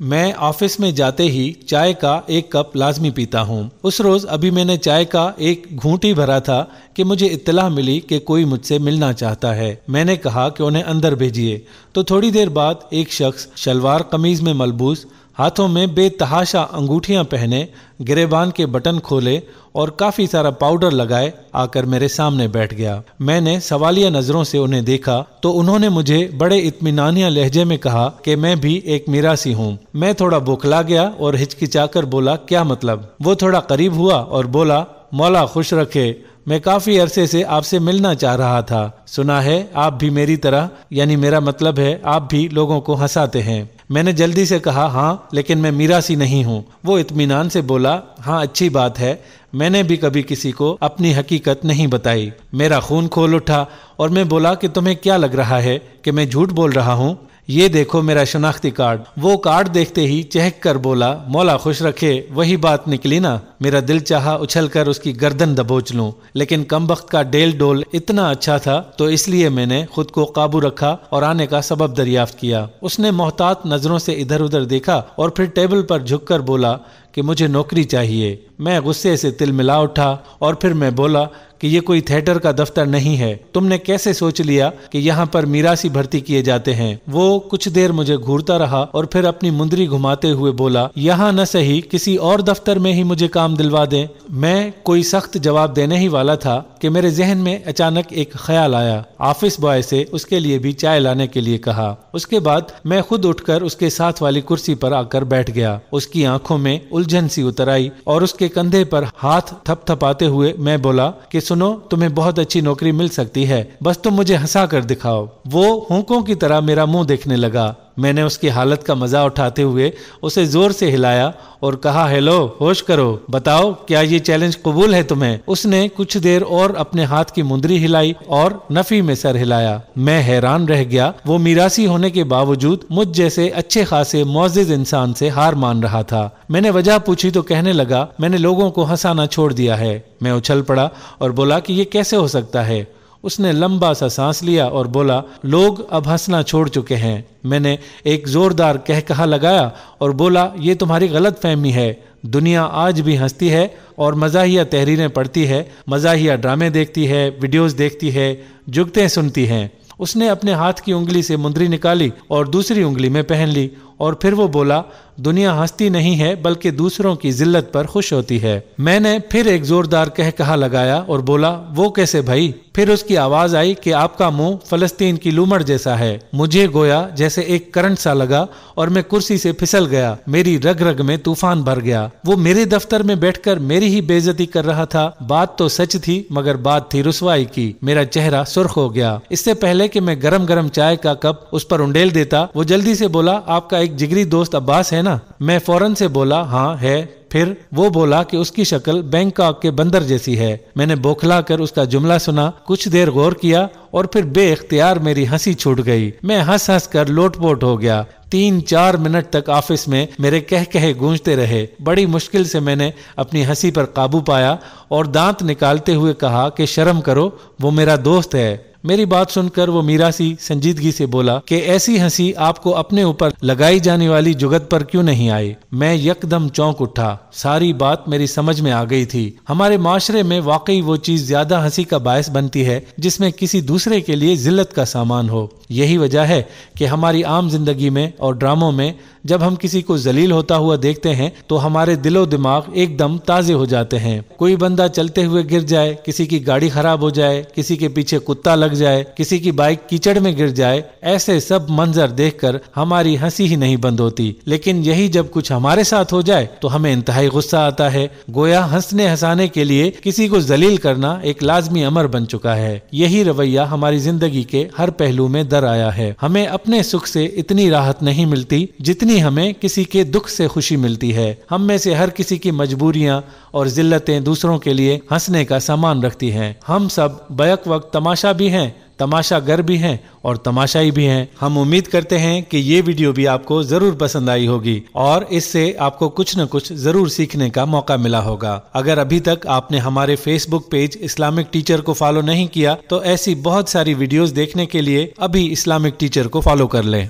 मैं ऑफिस में जाते ही चाय का एक कप लाजमी पीता हूँ उस रोज अभी मैंने चाय का एक घूंटी भरा था कि मुझे इतला मिली कि कोई मुझसे मिलना चाहता है मैंने कहा कि उन्हें अंदर भेजिए तो थोड़ी देर बाद एक शख्स शलवार कमीज में मलबूस हाथों में बेतहाशा अंगूठियां पहने गिरेबान के बटन खोले और काफ़ी सारा पाउडर लगाए आकर मेरे सामने बैठ गया मैंने सवालिया नज़रों से उन्हें देखा तो उन्होंने मुझे बड़े इतमिनानिया लहजे में कहा कि मैं भी एक मिरासी हूँ मैं थोड़ा बुखला गया और हिचकिचाकर बोला क्या मतलब वो थोड़ा करीब हुआ और बोला मौला खुश रखे मैं काफ़ी अरसे से आपसे मिलना चाह रहा था सुना है आप भी मेरी तरह यानी मेरा मतलब है आप भी लोगों को हंसाते हैं मैंने जल्दी से कहा हाँ लेकिन मैं मीरासी नहीं हूँ वो इतमान से बोला हाँ अच्छी बात है मैंने भी कभी किसी को अपनी हकीकत नहीं बताई मेरा खून खोल उठा और मैं बोला कि तुम्हें क्या लग रहा है कि मैं झूठ बोल रहा हूँ ये देखो मेरा शनाख्ती कार्ड वो कार्ड देखते ही चहक कर बोला मौला खुश रखे वही बात निकली ना मेरा दिल चाहा उछल कर उसकी गर्दन दबोच लूं लेकिन कम वक्त का डेल डोल इतना अच्छा था तो इसलिए मैंने खुद को काबू रखा और आने का सबब दरियाफ्त किया उसने मोहतात नजरों से इधर उधर देखा और फिर टेबल पर कर बोला कि मुझे नौकरी चाहिए मैं गुस्से से तिल मिला उठा और फिर मैं बोला कि ये कोई थिएटर का दफ्तर नहीं है तुमने कैसे सोच लिया कि यहाँ पर मीरासी भर्ती किए जाते हैं वो कुछ देर मुझे घूरता रहा और फिर अपनी मुंदरी घुमाते हुए बोला यहाँ न सही किसी और दफ्तर में ही मुझे काम दिलवा दे मैं कोई सख्त जवाब देने ही वाला था कि मेरे जहन में अचानक एक ख्याल आया ऑफिस बॉय से उसके लिए भी चाय लाने के लिए कहा उसके बाद मैं खुद उठकर उसके साथ वाली कुर्सी पर आकर बैठ गया उसकी आंखों में उलझन सी उतर आई और उसके कंधे पर हाथ थपथपाते हुए मैं बोला कि सुनो तुम्हें बहुत अच्छी नौकरी मिल सकती है बस तुम मुझे हंसा कर दिखाओ वो हुकों की तरह मेरा मुंह देखने लगा मैंने उसकी हालत का मज़ा उठाते हुए उसे ज़ोर से हिलाया और कहा हेलो होश करो बताओ क्या ये चैलेंज कबूल है तुम्हें उसने कुछ देर और अपने हाथ की मुंदरी हिलाई और नफी में सर हिलाया मैं हैरान रह गया वो मीरासी होने के बावजूद मुझ जैसे अच्छे खासे मोजिज इंसान से हार मान रहा था मैंने वजह पूछी तो कहने लगा मैंने लोगों को हंसाना छोड़ दिया है मैं उछल पड़ा और बोला कि ये कैसे हो सकता है उसने लंबा सा सांस लिया और बोला लोग अब हंसना छोड़ चुके हैं मैंने एक ज़ोरदार कह कहा लगाया और बोला ये तुम्हारी गलत फहमी है दुनिया आज भी हंसती है और मज़ाहिया तहरीरें पढ़ती है मज़ाहिया ड्रामे देखती है वीडियोस देखती है जुगते सुनती हैं उसने अपने हाथ की उंगली से मुंदरी निकाली और दूसरी उंगली में पहन ली और फिर वो बोला दुनिया हंसती नहीं है बल्कि दूसरों की जिल्लत पर खुश होती है मैंने फिर एक जोरदार कह कहा लगाया और बोला वो कैसे भाई फिर उसकी आवाज आई कि आपका मुंह फलस्तीन की लूमड़ जैसा है मुझे गोया जैसे एक करंट सा लगा और मैं कुर्सी से फिसल गया मेरी रग रग में तूफान भर गया वो मेरे दफ्तर में बैठकर मेरी ही बेजती कर रहा था बात तो सच थी मगर बात थी रसवाई की मेरा चेहरा सुर्ख हो गया इससे पहले कि मैं गरम गरम चाय का कप उस पर उंडेल देता वो जल्दी से बोला आपका एक जिगरी दोस्त अब्बास है ना मैं फौरन से बोला हाँ है फिर वो बोला कि उसकी शक्ल बैंकॉक के बंदर जैसी है मैंने बौखला कर उसका जुमला सुना कुछ देर गौर किया और फिर बेख्तियार मेरी हंसी छूट गई मैं हंस हंस कर लोटपोट हो गया तीन चार मिनट तक ऑफिस में मेरे कह कहे गूंजते रहे बड़ी मुश्किल से मैंने अपनी हंसी पर काबू पाया और दांत निकालते हुए कहा कि शर्म करो वो मेरा दोस्त है मेरी बात सुनकर वो मीरासी संजीदगी से बोला कि ऐसी हंसी आपको अपने ऊपर लगाई जाने वाली जुगत पर क्यों नहीं आई मैं यकदम चौंक उठा सारी बात मेरी समझ में आ गई थी हमारे माशरे में वाकई वो चीज ज्यादा हंसी का बायस बनती है जिसमें किसी दूसरे के लिए जिल्लत का सामान हो यही वजह है कि हमारी आम जिंदगी में और ड्रामों में जब हम किसी को जलील होता हुआ देखते हैं तो हमारे दिलो दिमाग एकदम ताजे हो जाते हैं कोई बंदा चलते हुए गिर जाए किसी की गाड़ी खराब हो जाए किसी के पीछे कुत्ता लग जाए किसी की बाइक कीचड़ में गिर जाए ऐसे सब मंजर देख हमारी हंसी ही नहीं बंद होती लेकिन यही जब कुछ हमारे साथ हो जाए तो हमें इंतहाई गुस्सा आता है गोया हंसने हंसाने के लिए किसी को जलील करना एक लाजमी अमर बन चुका है यही रवैया हमारी जिंदगी के हर पहलू में दर आया है हमें अपने सुख से इतनी राहत नहीं मिलती जितनी ही हमें किसी के दुख से खुशी मिलती है हम में से हर किसी की मजबूरियां और जिल्लतें दूसरों के लिए हंसने का सामान रखती हैं हम सब बैक वक्त तमाशा भी हैं तमाशागर भी हैं और तमाशाई भी हैं हम उम्मीद करते हैं कि ये वीडियो भी आपको जरूर पसंद आई होगी और इससे आपको कुछ न कुछ जरूर सीखने का मौका मिला होगा अगर अभी तक आपने हमारे फेसबुक पेज इस्लामिक टीचर को फॉलो नहीं किया तो ऐसी बहुत सारी वीडियोस देखने के लिए अभी इस्लामिक टीचर को फॉलो कर लें